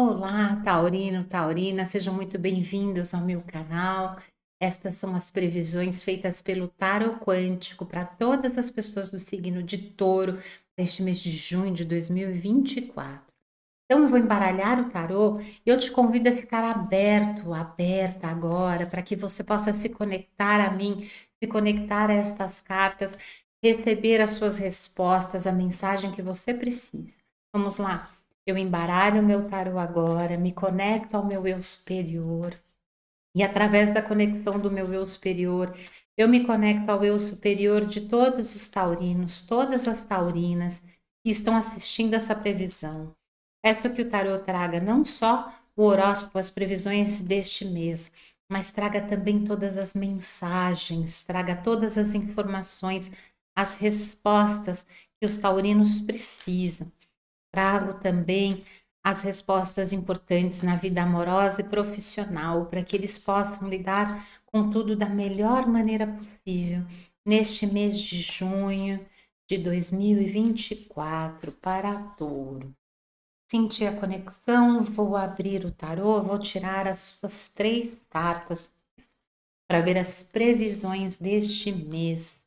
Olá, Taurino, Taurina, sejam muito bem-vindos ao meu canal. Estas são as previsões feitas pelo Tarot Quântico para todas as pessoas do signo de Touro neste mês de junho de 2024. Então, eu vou embaralhar o tarot e eu te convido a ficar aberto, aberta agora, para que você possa se conectar a mim, se conectar a estas cartas, receber as suas respostas, a mensagem que você precisa. Vamos lá. Eu embaralho o meu tarô agora, me conecto ao meu eu superior. E através da conexão do meu eu superior, eu me conecto ao eu superior de todos os taurinos, todas as taurinas que estão assistindo essa previsão. Peço que o tarô traga não só o horóscopo, as previsões deste mês, mas traga também todas as mensagens, traga todas as informações, as respostas que os taurinos precisam trago também as respostas importantes na vida amorosa e profissional, para que eles possam lidar com tudo da melhor maneira possível neste mês de junho de 2024 para Touro. Senti a conexão, vou abrir o tarô, vou tirar as suas três cartas para ver as previsões deste mês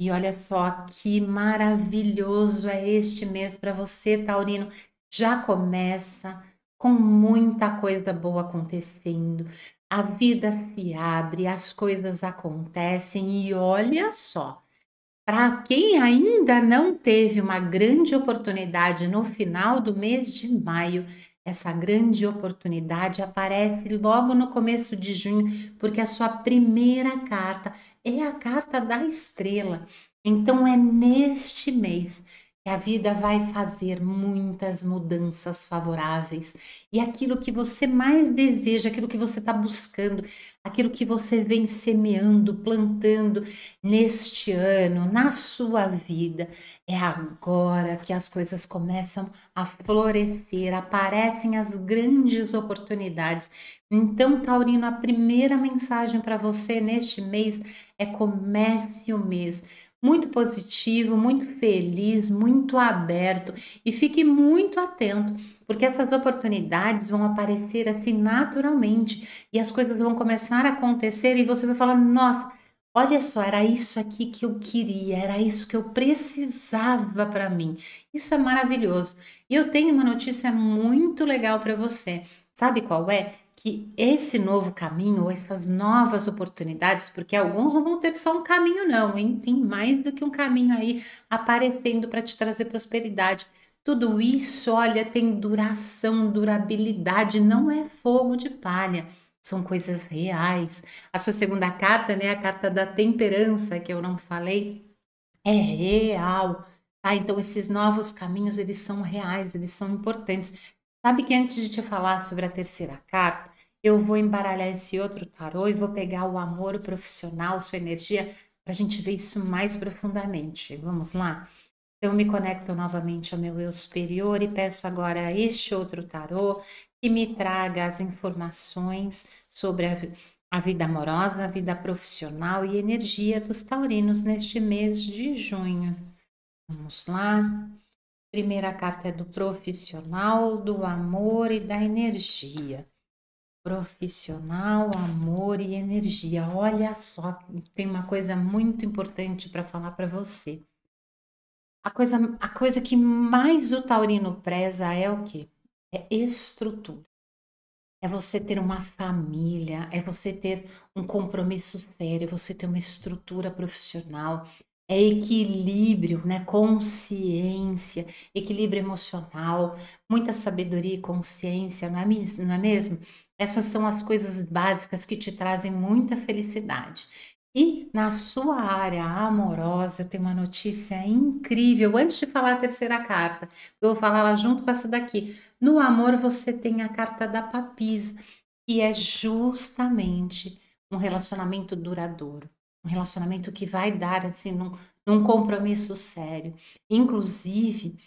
e olha só que maravilhoso é este mês para você, Taurino. Já começa com muita coisa boa acontecendo. A vida se abre, as coisas acontecem e olha só. Para quem ainda não teve uma grande oportunidade no final do mês de maio, essa grande oportunidade aparece logo no começo de junho, porque a sua primeira carta é a carta da estrela. Então é neste mês que a vida vai fazer muitas mudanças favoráveis e aquilo que você mais deseja, aquilo que você está buscando, aquilo que você vem semeando, plantando neste ano, na sua vida, é agora que as coisas começam a florescer, aparecem as grandes oportunidades. Então, Taurino, a primeira mensagem para você neste mês é comece o mês muito positivo, muito feliz, muito aberto e fique muito atento, porque essas oportunidades vão aparecer assim naturalmente e as coisas vão começar a acontecer e você vai falar: "Nossa, olha só, era isso aqui que eu queria, era isso que eu precisava para mim". Isso é maravilhoso. E eu tenho uma notícia muito legal para você. Sabe qual é? que esse novo caminho, ou essas novas oportunidades, porque alguns não vão ter só um caminho, não, hein? Tem mais do que um caminho aí aparecendo para te trazer prosperidade. Tudo isso, olha, tem duração, durabilidade, não é fogo de palha, são coisas reais. A sua segunda carta, né, a carta da temperança, que eu não falei, é real. Tá? Então, esses novos caminhos, eles são reais, eles são importantes Sabe que antes de te falar sobre a terceira carta, eu vou embaralhar esse outro tarô e vou pegar o amor o profissional, sua energia, para a gente ver isso mais profundamente. Vamos lá? Eu então, me conecto novamente ao meu eu superior e peço agora a este outro tarô que me traga as informações sobre a, a vida amorosa, a vida profissional e energia dos taurinos neste mês de junho. Vamos lá. Primeira carta é do profissional, do amor e da energia. Profissional, amor e energia. Olha só, tem uma coisa muito importante para falar para você. A coisa, a coisa que mais o taurino preza é o quê? É estrutura. É você ter uma família, é você ter um compromisso sério, é você ter uma estrutura profissional, é equilíbrio, né? consciência, equilíbrio emocional, muita sabedoria e consciência, não é, não é mesmo? Essas são as coisas básicas que te trazem muita felicidade. E na sua área amorosa, eu tenho uma notícia incrível. Antes de falar a terceira carta, eu vou falar lá junto com essa daqui. No amor, você tem a carta da papisa, que é justamente um relacionamento duradouro um relacionamento que vai dar assim num, num compromisso sério. Inclusive,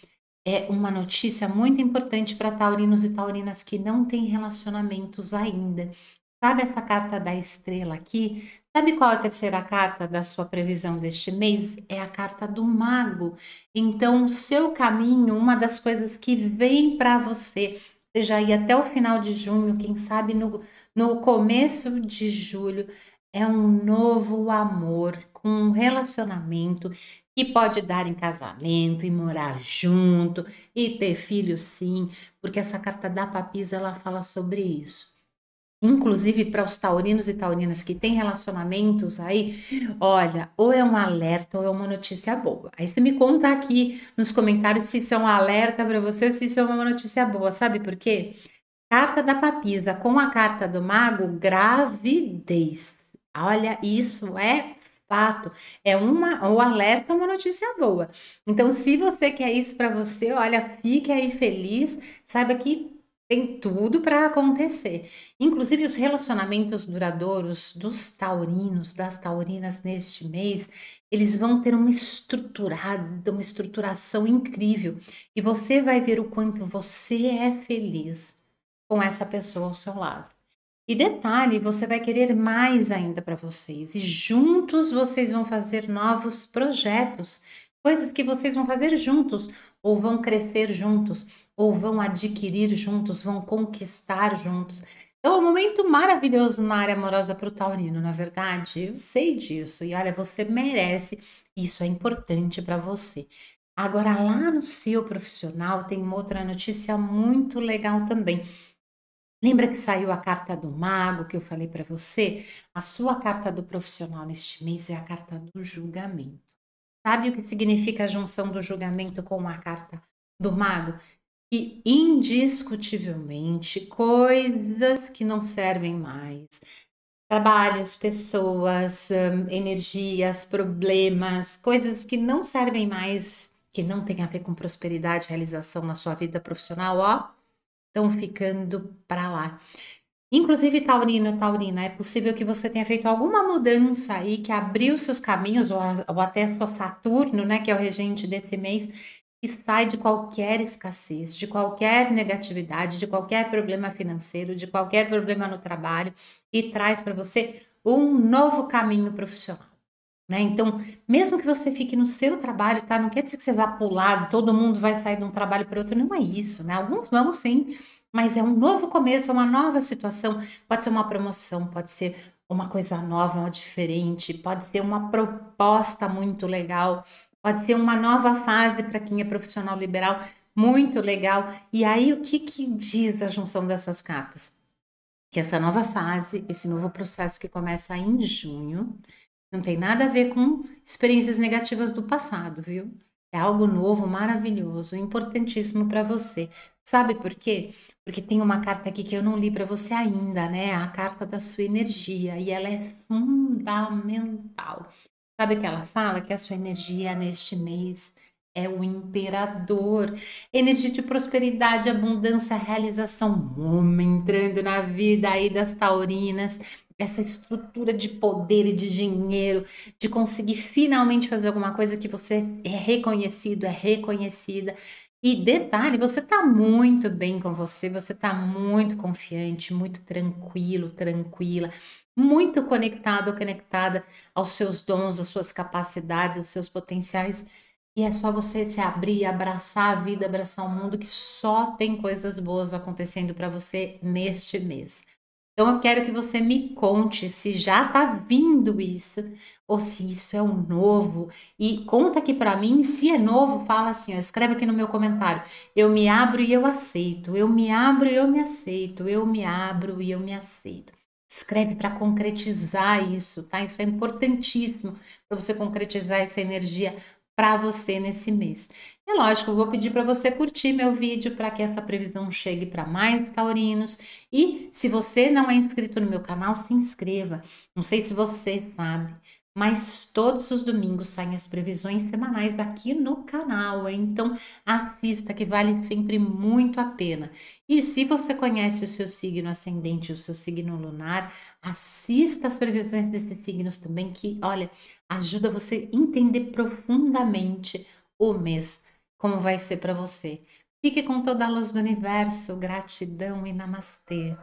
é uma notícia muito importante para taurinos e taurinas que não têm relacionamentos ainda. Sabe essa carta da estrela aqui? Sabe qual é a terceira carta da sua previsão deste mês? É a carta do mago. Então, o seu caminho, uma das coisas que vem para você, seja aí até o final de junho, quem sabe no, no começo de julho, é um novo amor com um relacionamento que pode dar em casamento e morar junto e ter filho sim, porque essa carta da Papisa ela fala sobre isso. Inclusive para os taurinos e taurinas que têm relacionamentos aí, olha, ou é um alerta ou é uma notícia boa. Aí você me conta aqui nos comentários se isso é um alerta para você ou se isso é uma notícia boa, sabe por quê? Carta da Papisa com a carta do Mago, gravidez. Olha, isso é fato. É uma, o alerta é uma notícia boa. Então, se você quer isso para você, olha, fique aí feliz, saiba que tem tudo para acontecer. Inclusive, os relacionamentos duradouros dos taurinos, das taurinas neste mês, eles vão ter uma estruturada, uma estruturação incrível. E você vai ver o quanto você é feliz com essa pessoa ao seu lado. E detalhe, você vai querer mais ainda para vocês. E juntos vocês vão fazer novos projetos, coisas que vocês vão fazer juntos, ou vão crescer juntos, ou vão adquirir juntos, vão conquistar juntos. Então, é um momento maravilhoso na área amorosa para o Taurino, na é verdade. Eu sei disso. E olha, você merece. Isso é importante para você. Agora, lá no seu profissional, tem uma outra notícia muito legal também. Lembra que saiu a carta do mago que eu falei para você? A sua carta do profissional neste mês é a carta do julgamento. Sabe o que significa a junção do julgamento com a carta do mago? Que indiscutivelmente coisas que não servem mais, trabalhos, pessoas, hum, energias, problemas, coisas que não servem mais, que não tem a ver com prosperidade, realização na sua vida profissional, ó, estão ficando para lá. Inclusive, Taurino, Taurina, é possível que você tenha feito alguma mudança aí que abriu seus caminhos, ou, a, ou até sua Saturno, né, que é o regente desse mês, que sai de qualquer escassez, de qualquer negatividade, de qualquer problema financeiro, de qualquer problema no trabalho e traz para você um novo caminho profissional. Né? Então, mesmo que você fique no seu trabalho, tá? Não quer dizer que você vá pular, todo mundo vai sair de um trabalho para outro, não é isso, né? Alguns vão sim, mas é um novo começo, é uma nova situação, pode ser uma promoção, pode ser uma coisa nova, uma diferente, pode ser uma proposta muito legal, pode ser uma nova fase para quem é profissional liberal, muito legal. E aí, o que, que diz a junção dessas cartas? Que essa nova fase, esse novo processo que começa em junho, não tem nada a ver com experiências negativas do passado, viu? É algo novo, maravilhoso, importantíssimo para você. Sabe por quê? Porque tem uma carta aqui que eu não li para você ainda, né? É a carta da sua energia e ela é fundamental. Sabe que ela fala que a sua energia neste mês é o imperador. Energia de prosperidade, abundância, realização. Homem entrando na vida aí das taurinas essa estrutura de poder e de dinheiro, de conseguir finalmente fazer alguma coisa que você é reconhecido, é reconhecida. E detalhe, você está muito bem com você, você está muito confiante, muito tranquilo, tranquila, muito conectado ou conectada aos seus dons, às suas capacidades, aos seus potenciais. E é só você se abrir, abraçar a vida, abraçar o mundo que só tem coisas boas acontecendo para você neste mês. Então eu quero que você me conte se já está vindo isso ou se isso é um novo. E conta aqui para mim, se é novo, fala assim, ó, escreve aqui no meu comentário. Eu me abro e eu aceito. Eu me abro e eu me aceito. Eu me abro e eu me aceito. Escreve para concretizar isso, tá? Isso é importantíssimo para você concretizar essa energia para você nesse mês. É lógico, eu vou pedir para você curtir meu vídeo para que essa previsão chegue para mais taurinos. E se você não é inscrito no meu canal, se inscreva. Não sei se você sabe, mas todos os domingos saem as previsões semanais aqui no canal, então assista que vale sempre muito a pena. E se você conhece o seu signo ascendente, o seu signo lunar, assista as previsões desses signos também que, olha, ajuda você a entender profundamente o mês como vai ser para você. Fique com toda a luz do universo, gratidão e namastê.